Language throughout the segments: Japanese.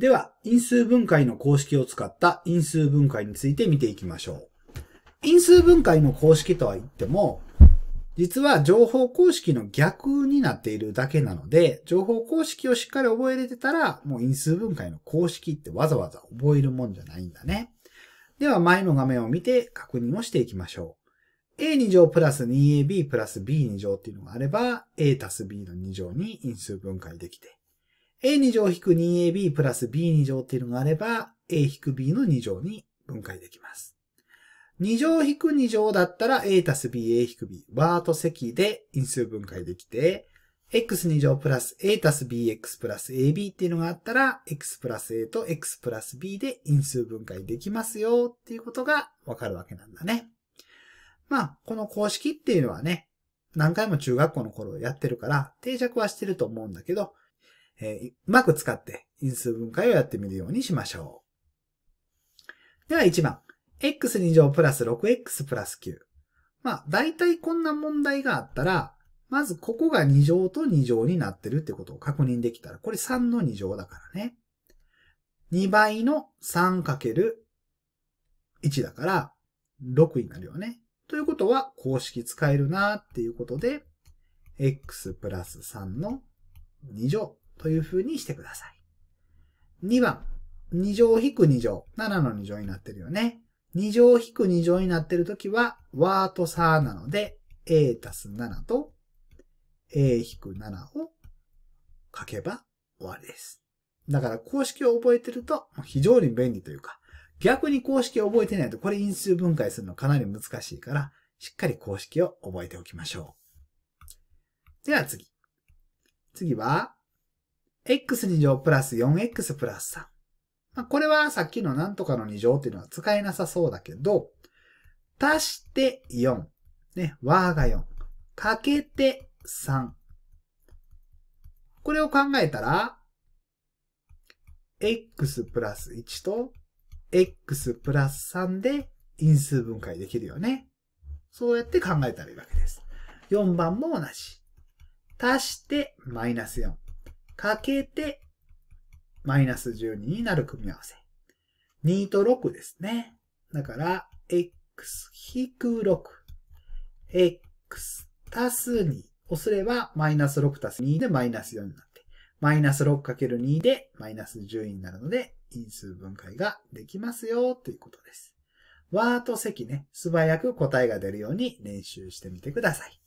では、因数分解の公式を使った因数分解について見ていきましょう。因数分解の公式とは言っても、実は情報公式の逆になっているだけなので、情報公式をしっかり覚えれてたら、もう因数分解の公式ってわざわざ覚えるもんじゃないんだね。では前の画面を見て確認をしていきましょう。a2 乗プラス 2ab プラス b2 乗っていうのがあれば、a たす b の2乗に因数分解できて、a2 乗引く 2ab プラス b2 乗っていうのがあれば、a 引く b の2乗に分解できます。2乗引く2乗だったら a たす b、a 引く b、ーと積で因数分解できて、x2 乗プラス a たす bx プラス ab っていうのがあったら、x プラス a と x プラス b で因数分解できますよっていうことがわかるわけなんだね。まあ、この公式っていうのはね、何回も中学校の頃やってるから定着はしてると思うんだけど、えー、うまく使って因数分解をやってみるようにしましょう。では1番。x2 乗プラス 6x プラス9。まあ、だいたいこんな問題があったら、まずここが2乗と2乗になってるってことを確認できたら、これ3の2乗だからね。2倍の 3×1 だから、6になるよね。ということは、公式使えるなっていうことで、x プラス3の2乗という風にしてください。2番、2乗引く2乗。7の2乗になってるよね。2乗引く2乗になってるときは、和と差なので、a たす7と a 引く7を書けば終わりです。だから公式を覚えてると非常に便利というか、逆に公式を覚えてないとこれ因数分解するのかなり難しいから、しっかり公式を覚えておきましょう。では次。次は、x2 乗プラス 4x プラス3。まあ、これはさっきのなんとかの2乗っていうのは使えなさそうだけど、足して4。ね、和が4。かけて3。これを考えたら、x プラス1と x プラス3で因数分解できるよね。そうやって考えたらいいわけです。4番も同じ。足してマイナス4。かけて、マイナス12になる組み合わせ。2と6ですね。だから、x 引く6、x 足す2をすれば、マイナス6足す2でマイナス4になって、マイナス6る2でマイナス10になるので、因数分解ができますよ、ということです。和と積ね、素早く答えが出るように練習してみてください。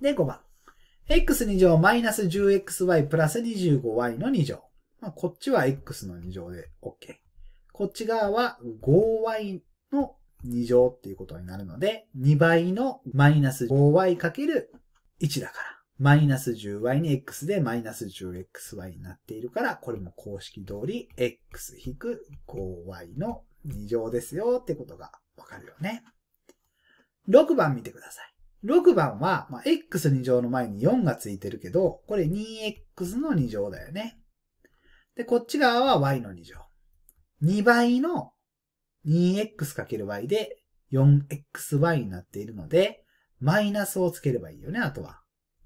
で、5番。x2 乗マイナス 10xy プラス 25y の2乗。まあ、こっちは x の2乗で OK。こっち側は 5y の2乗っていうことになるので、2倍のマイナス 5y かける1だから、マイナス 10y に x でマイナス 10xy になっているから、これも公式通り x-5y の2乗ですよってことがわかるよね。6番見てください。6番は、まあ、x2 乗の前に4がついてるけど、これ 2x の2乗だよね。で、こっち側は y の2乗。2倍の 2x×y で 4xy になっているので、マイナスをつければいいよね、あとは。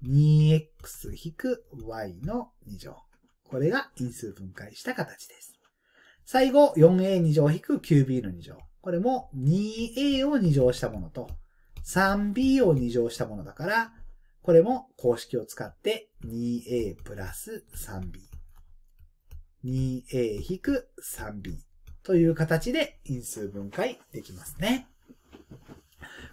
2x-y 引くの2乗。これが因数分解した形です。最後、4a2 乗引く -9b の2乗。これも 2a を2乗したものと、3b を2乗したものだから、これも公式を使って 2a プラス 3b。2a 引く 3b という形で因数分解できますね。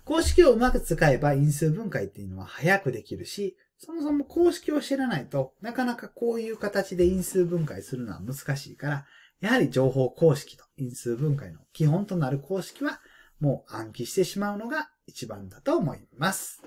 公式をうまく使えば因数分解っていうのは早くできるし、そもそも公式を知らないとなかなかこういう形で因数分解するのは難しいから、やはり情報公式と因数分解の基本となる公式はもう暗記してしまうのが一番だと思います。